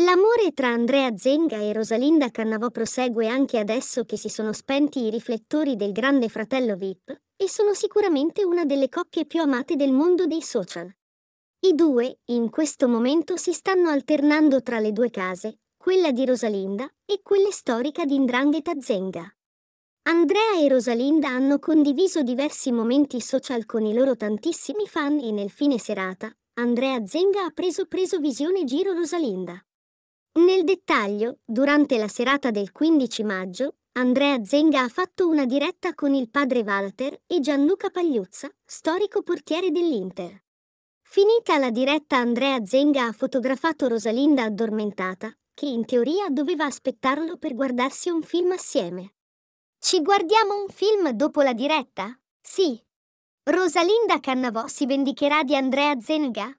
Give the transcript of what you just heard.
L'amore tra Andrea Zenga e Rosalinda Cannavò prosegue anche adesso che si sono spenti i riflettori del grande fratello VIP e sono sicuramente una delle coppie più amate del mondo dei social. I due, in questo momento, si stanno alternando tra le due case, quella di Rosalinda e quella storica di Indrangheta Zenga. Andrea e Rosalinda hanno condiviso diversi momenti social con i loro tantissimi fan e nel fine serata, Andrea Zenga ha preso preso visione giro Rosalinda. Nel dettaglio, durante la serata del 15 maggio, Andrea Zenga ha fatto una diretta con il padre Walter e Gianluca Pagliuzza, storico portiere dell'Inter. Finita la diretta Andrea Zenga ha fotografato Rosalinda addormentata, che in teoria doveva aspettarlo per guardarsi un film assieme. Ci guardiamo un film dopo la diretta? Sì. Rosalinda Cannavò si vendicherà di Andrea Zenga?